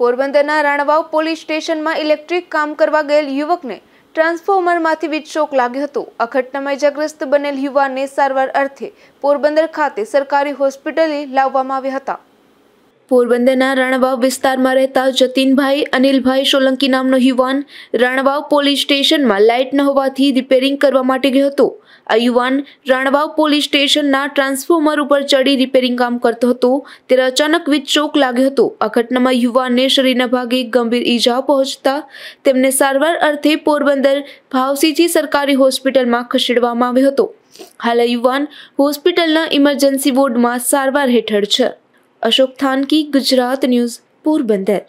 પોરબંદરના રાણવાવ પોલીસ સ્ટેશનમાં ઇલેક્ટ્રિક કામ કરવા ગયેલ યુવકને ટ્રાન્સફોર્મરમાંથી વીજશોક લાગ્યો હતો આ ઘટનામાં ઇજાગ્રસ્ત બનેલ યુવાનને સારવાર અર્થે પોરબંદર ખાતે સરકારી હોસ્પિટલે લાવવામાં આવ્યા હતા પોરબંદરના રણવાવ વિસ્તારમાં રહેતા જતીનભાઈ અનિલભાઈ સોલંકી નામનો યુવાન રણવાવ પોલીસ સ્ટેશનમાં લાઇટ ન હોવાથી રિપેરિંગ કરવા માટે ગયો હતો આ યુવાન રણવાવ પોલીસ સ્ટેશનના ટ્રાન્સફોર્મર ઉપર ચડી રિપેરિંગ કામ કરતો હતો ત્યારે અચાનક વીજ ચોક લાગ્યો હતો આ ઘટનામાં યુવાનને શરીરના ભાગે ગંભીર ઈજા પહોંચતા તેમને સારવાર અર્થે પોરબંદર ભાવસીજી સરકારી હોસ્પિટલમાં ખસેડવામાં આવ્યો હતો હાલ યુવાન હોસ્પિટલના ઇમરજન્સી વોર્ડમાં સારવાર હેઠળ છે અશોક થાનકી ગુજરાત ન્યૂઝ પોરબંદર